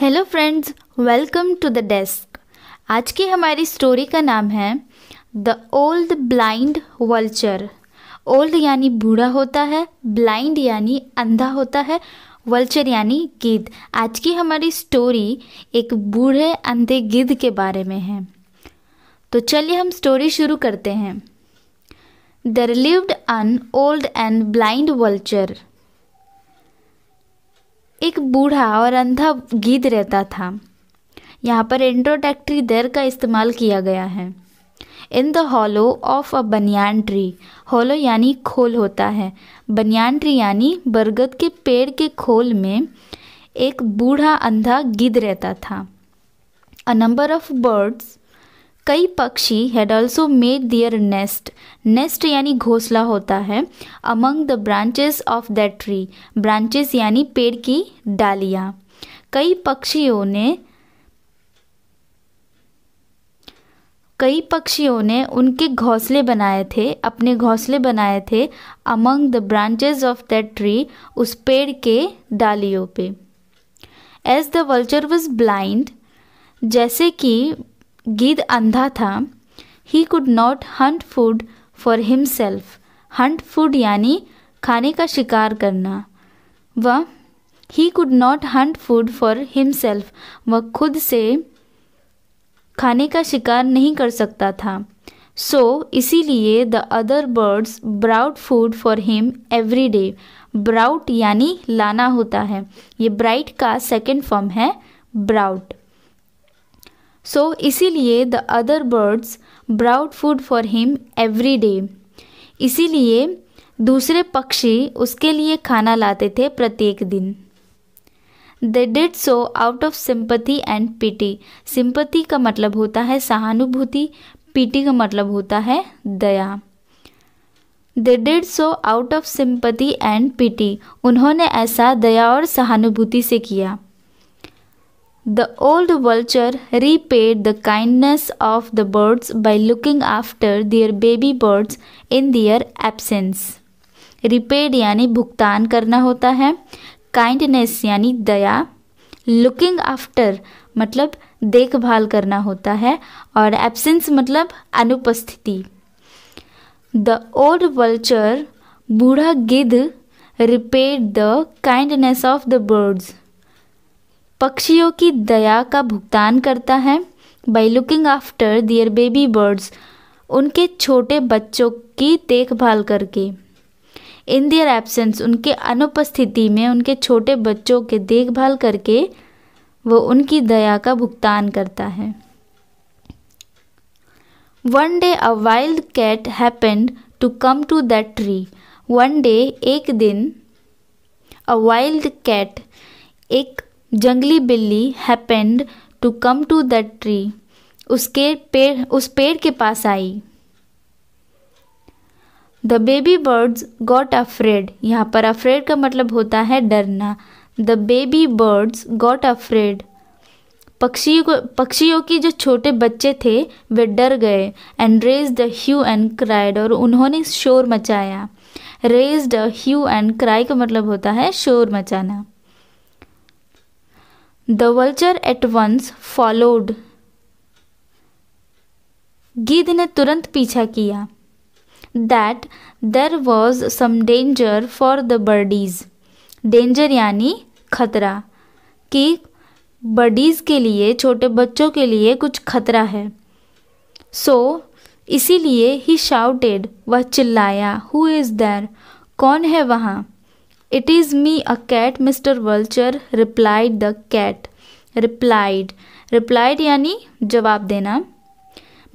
Hello friends welcome to the desk आज की हमारी स्टोरी का नाम है the old blind vulture old यानी बूढ़ा होता है ब्लाइंड यानी अंधा होता है वल्चर यानी गिद्ध आज की हमारी स्टोरी एक बूढ़े अंधे गिद्ध के बारे में है तो चलिए हम स्टोरी शुरू करते हैं there lived an old and blind vulture एक बूढ़ा और अंधा गीद रहता था यहाँ पर इंट्रोडक्टरी देर का इस्तेमाल किया गया है in the hollow of a banyan tree hollow यानी खोल होता है बनियान ट्री यानी बरगद के पेड़ के खोल में एक बूढ़ा अंधा गिद रहता था अ नंबर ऑफ बर्ड्स कई पक्षी had also made their nest nest यानी घोंसला होता है among the branches of the tree branches यानी पेड़ की डालियाँ कई पक्षियों ने कई पक्षियों ने उनके घोंसले बनाए थे अपने घोंसले बनाए थे among the branches of that tree उस पेड़ के डालियों पे as the vulture was blind जैसे कि गिद अंधा था he could not hunt food for himself hunt food यानी खाने का शिकार करना वह he could not hunt food for himself वह खुद से खाने का शिकार नहीं कर सकता था सो so, इसीलिए the other birds brought food for him every day brought यानी लाना होता है ये ब्राइट का सेकेंड फॉर्म है ब्राउट सो इसीलिए the other birds brought food for him every day इसीलिए दूसरे पक्षी उसके लिए खाना लाते थे प्रत्येक दिन they did so out of sympathy and pity sympathy का मतलब होता है सहानुभूति पिटी का मतलब होता है दया they did so out of sympathy and pity उन्होंने ऐसा दया और सहानुभूति से किया The old vulture repaid the kindness of the birds by looking after their baby birds in their absence. Repaid यानी भुगतान करना होता है काइंडनेस यानी दया लुकिंग आफ्टर मतलब देखभाल करना होता है और एब्सेंस मतलब अनुपस्थिति द ओल्ड वल्चर बूढ़ा गिद्ध repaid the kindness of the birds पक्षियों की दया का भुगतान करता है by looking after their baby birds उनके छोटे बच्चों की देखभाल करके इन दियर एब्सेंस उनके अनुपस्थिति में उनके छोटे बच्चों के देखभाल करके वो उनकी दया का भुगतान करता है one day a wild cat happened to come to that tree one day एक दिन अ वाइल्ड कैट एक जंगली बिल्ली happened to come to that tree उसके पेड़ उस पेड़ के पास आई the baby birds got afraid यहाँ पर अफ्रेड का मतलब होता है डरना the baby birds got afraid पक्षियों को पक्षियों की जो छोटे बच्चे थे वे डर गए and raise the hue and cried और उन्होंने शोर मचाया raise the hue and cry का मतलब होता है शोर मचाना The vulture at once followed. गिद्ध ने तुरंत पीछा किया that there was some danger for the birdies danger यानी खतरा कि बर्डीज़ के लिए छोटे बच्चों के लिए कुछ खतरा है सो so, इसीलिए ही शाउटेड वह चिल्लाया हु इज़ देर कौन है वहाँ it is me a cat Mr vulture replied the cat replied replied यानी जवाब देना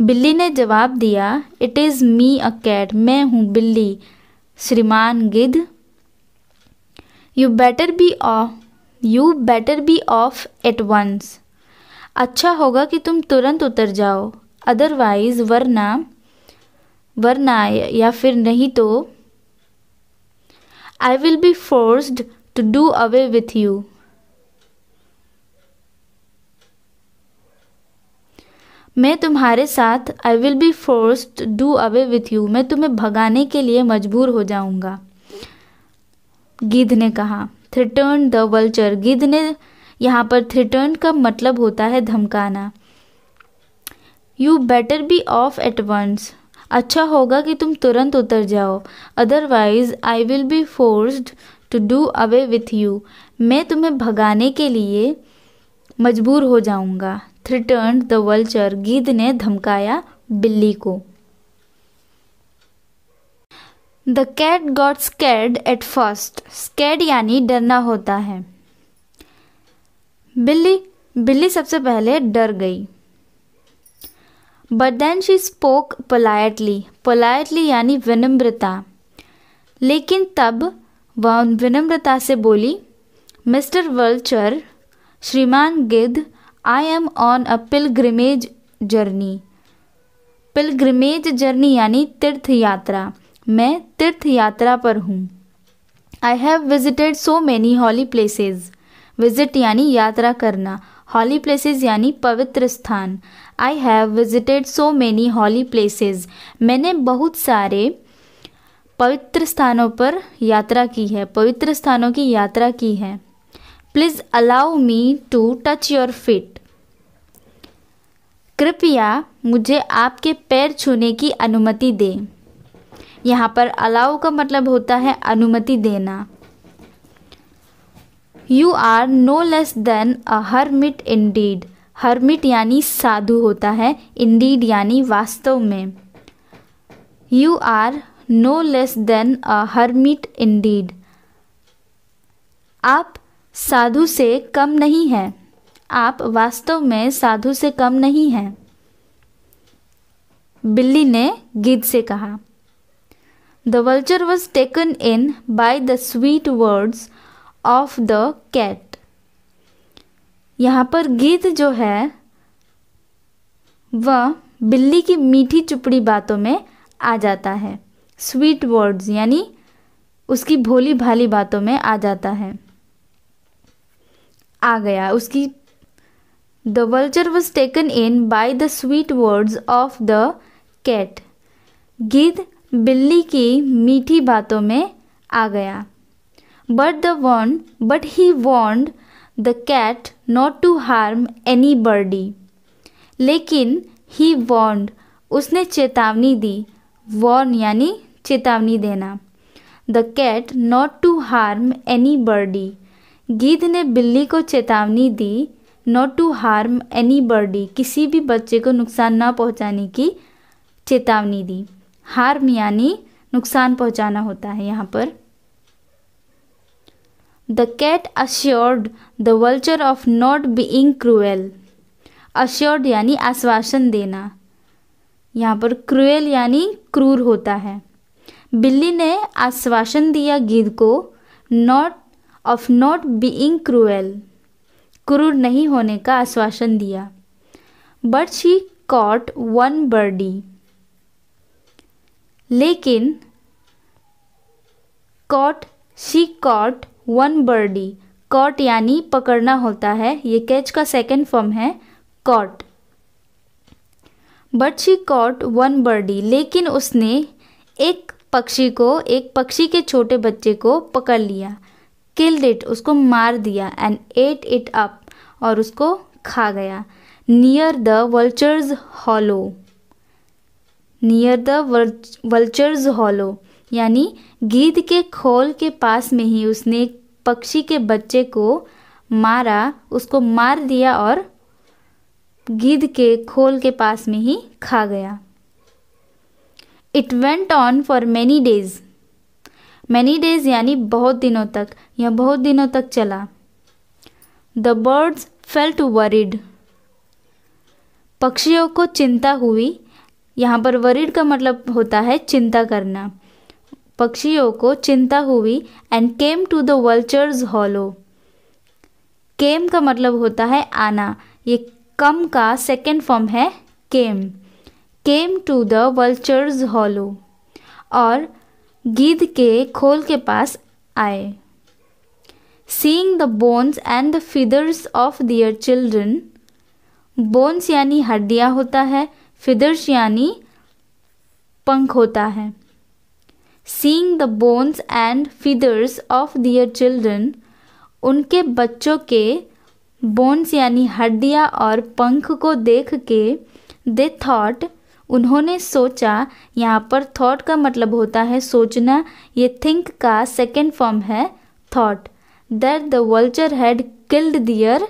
बिल्ली ने जवाब दिया it is me a cat मैं हूँ बिल्ली श्रीमान गिद्ध you better be off you better be off at once अच्छा होगा कि तुम तुरंत उतर जाओ अदरवाइज वरना वरना या फिर नहीं तो I will be forced to do away with you. मैं तुम्हारे साथ I will be force do away with you मैं तुम्हें भगाने के लिए मजबूर हो जाऊंगा गिद्ध ने कहा थ्रिटर्न द वल्चर गिद्ध ने यहाँ पर थ्रिटर्न का मतलब होता है धमकाना you better be off at once अच्छा होगा कि तुम तुरंत उतर जाओ otherwise I will be forced to do away with you मैं तुम्हें भगाने के लिए मजबूर हो जाऊंगा थ्रिटर्न द वल्चर गिद ने धमकाया बिल्ली को the cat got scared at first scared यानी डरना होता है बिल्ली बिल्ली सबसे पहले डर गई but then she spoke politely politely यानी विनम्रता लेकिन तब वह विनम्रता से बोली मिस्टर वल्चर श्रीमान गिद्ध I am on a pilgrimage journey pilgrimage journey यानी तीर्थ यात्रा मैं तीर्थ यात्रा पर हूँ I have visited so many holy places visit यानी यात्रा करना हॉली places यानी पवित्र स्थान I have visited so many holy places मैंने बहुत सारे पवित्र स्थानों पर यात्रा की है पवित्र स्थानों की यात्रा की है please allow me to touch your feet कृपया मुझे आपके पैर छूने की अनुमति दें यहाँ पर अलाउ का मतलब होता है अनुमति देना you are no less than a hermit indeed hermit यानी साधु होता है इंडीड यानी वास्तव में you are no less than a hermit indeed आप साधु से कम नहीं हैं आप वास्तव में साधु से कम नहीं हैं बिल्ली ने गिद से कहा the vulture was taken in by the sweet words of the cat यहाँ पर गीत जो है वह बिल्ली की मीठी चुपड़ी बातों में आ जाता है स्वीट वर्ड्स यानी उसकी भोली भाली बातों में आ जाता है आ गया उसकी the vulture was taken in by the sweet words of the cat गीत बिल्ली की मीठी बातों में आ गया But the wand, but he warned the cat not to harm anybody. लेकिन ही वॉन्ड उसने चेतावनी दी वॉर्न यानी चेतावनी देना the cat not to harm any birdie गीध ने बिल्ली को चेतावनी दी not to harm any birdie किसी भी बच्चे को नुकसान ना पहुंचाने की चेतावनी दी हार्म यानी नुकसान पहुंचाना होता है यहाँ पर The cat assured the vulture of not being cruel. Assured यानी आश्वासन देना यहाँ पर क्रूएल यानी क्रूर होता है बिल्ली ने आश्वासन दिया गिद्ध को not of not being cruel क्रूर नहीं होने का आश्वासन दिया but she caught one birdie लेकिन caught she caught one birdie caught यानी पकड़ना होता है ये कैच का सेकेंड फॉर्म है caught but she caught one birdie लेकिन उसने एक पक्षी को एक पक्षी के छोटे बच्चे को पकड़ लिया किल्ड इट उसको मार दिया एंड एट इट अप और उसको खा गया near the vultures hollow near the vultures hollow यानी गीद के खोल के पास में ही उसने एक पक्षी के बच्चे को मारा उसको मार दिया और गिद्ध के खोल के पास में ही खा गया it went on for many days many days यानी बहुत दिनों तक या बहुत दिनों तक चला द बर्ड्स फेल्ट वरिड पक्षियों को चिंता हुई यहाँ पर वरिड का मतलब होता है चिंता करना पक्षियों को चिंता हुई and came to the vultures hollow came का मतलब होता है आना ये कम का सेकेंड फॉर्म है came came to the vultures hollow और गिद्ध के खोल के पास आए seeing the bones and the feathers of their children bones यानी हड्डियाँ होता है फिदर्स यानी पंख होता है seeing the bones and feathers of their children उनके बच्चों के बोन्स यानी हड्डियाँ और पंख को देख के दे थॉट उन्होंने सोचा यहाँ पर थाट का मतलब होता है सोचना ये थिंक का सेकेंड फॉर्म है thought that the vulture had killed their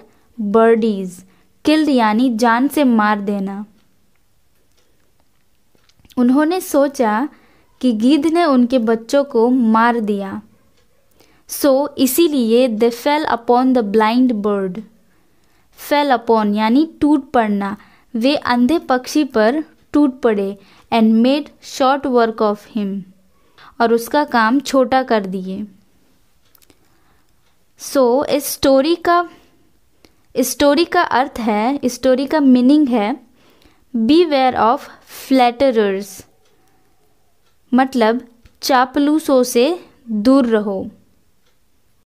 birdies killed यानी जान से मार देना उन्होंने सोचा कि गिद्ध ने उनके बच्चों को मार दिया सो so, इसीलिए the fell upon the blind bird fell upon यानी टूट पड़ना वे अंधे पक्षी पर टूट पड़े and made short work of him और उसका काम छोटा कर दिए सो so, इस स्टोरी का इस स्टोरी का अर्थ है स्टोरी का मीनिंग है बी वेयर ऑफ फ्लैटरर्स मतलब चापलूसों से दूर रहो